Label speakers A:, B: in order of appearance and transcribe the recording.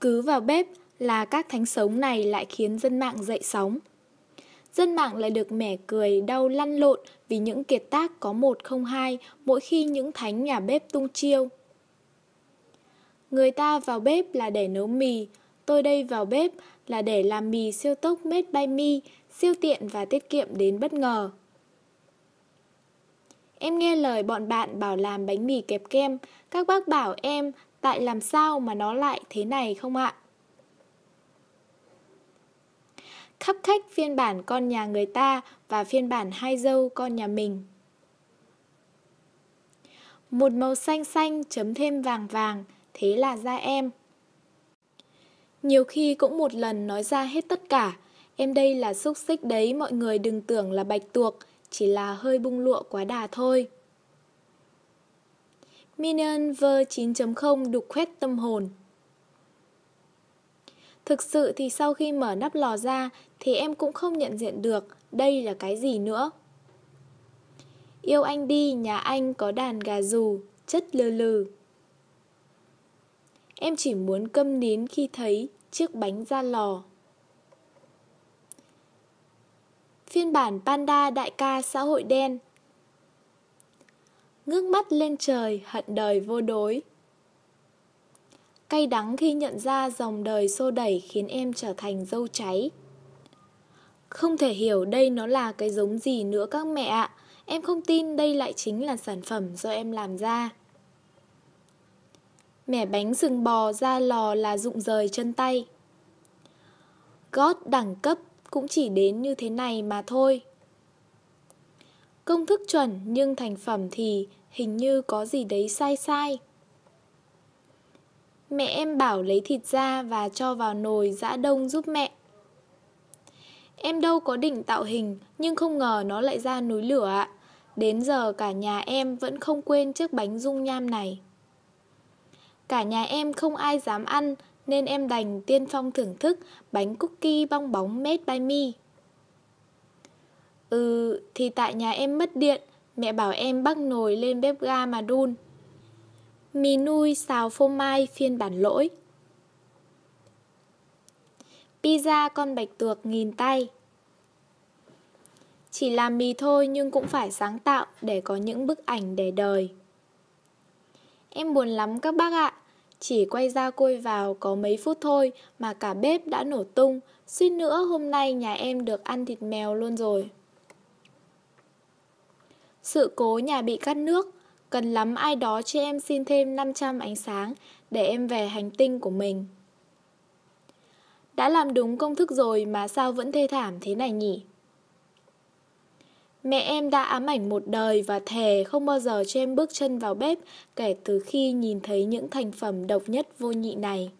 A: Cứ vào bếp là các thánh sống này lại khiến dân mạng dậy sóng. Dân mạng lại được mẻ cười đau lăn lộn vì những kiệt tác có một không hai mỗi khi những thánh nhà bếp tung chiêu. Người ta vào bếp là để nấu mì, tôi đây vào bếp là để làm mì siêu tốc made by me, siêu tiện và tiết kiệm đến bất ngờ. Em nghe lời bọn bạn bảo làm bánh mì kẹp kem, các bác bảo em Tại làm sao mà nó lại thế này không ạ? Khắp khách phiên bản con nhà người ta và phiên bản hai dâu con nhà mình. Một màu xanh xanh chấm thêm vàng vàng, thế là da em. Nhiều khi cũng một lần nói ra hết tất cả, em đây là xúc xích đấy mọi người đừng tưởng là bạch tuộc, chỉ là hơi bung lụa quá đà thôi. Minion v 9.0 đục khoét tâm hồn. Thực sự thì sau khi mở nắp lò ra thì em cũng không nhận diện được đây là cái gì nữa. Yêu anh đi, nhà anh có đàn gà dù, chất lừ lừ. Em chỉ muốn câm nín khi thấy chiếc bánh ra lò. Phiên bản Panda đại ca xã hội đen ngước mắt lên trời hận đời vô đối. Cay đắng khi nhận ra dòng đời xô đẩy khiến em trở thành dâu cháy. Không thể hiểu đây nó là cái giống gì nữa các mẹ ạ. Em không tin đây lại chính là sản phẩm do em làm ra. Mẻ bánh sừng bò ra lò là rụng rời chân tay. Gót đẳng cấp cũng chỉ đến như thế này mà thôi. Công thức chuẩn nhưng thành phẩm thì hình như có gì đấy sai sai. Mẹ em bảo lấy thịt ra và cho vào nồi dã đông giúp mẹ. Em đâu có định tạo hình, nhưng không ngờ nó lại ra núi lửa ạ. Đến giờ cả nhà em vẫn không quên chiếc bánh dung nham này. Cả nhà em không ai dám ăn, nên em đành tiên phong thưởng thức bánh cookie bong bóng made by me. Ừ, thì tại nhà em mất điện Mẹ bảo em bắt nồi lên bếp ga mà đun Mì nuôi xào phô mai phiên bản lỗi Pizza con bạch tuộc nghìn tay Chỉ làm mì thôi nhưng cũng phải sáng tạo để có những bức ảnh để đời Em buồn lắm các bác ạ Chỉ quay ra côi vào có mấy phút thôi mà cả bếp đã nổ tung Suýt nữa hôm nay nhà em được ăn thịt mèo luôn rồi sự cố nhà bị cắt nước Cần lắm ai đó cho em xin thêm 500 ánh sáng Để em về hành tinh của mình Đã làm đúng công thức rồi mà sao vẫn thê thảm thế này nhỉ Mẹ em đã ám ảnh một đời và thề không bao giờ cho em bước chân vào bếp kể từ khi nhìn thấy những thành phẩm độc nhất vô nhị này.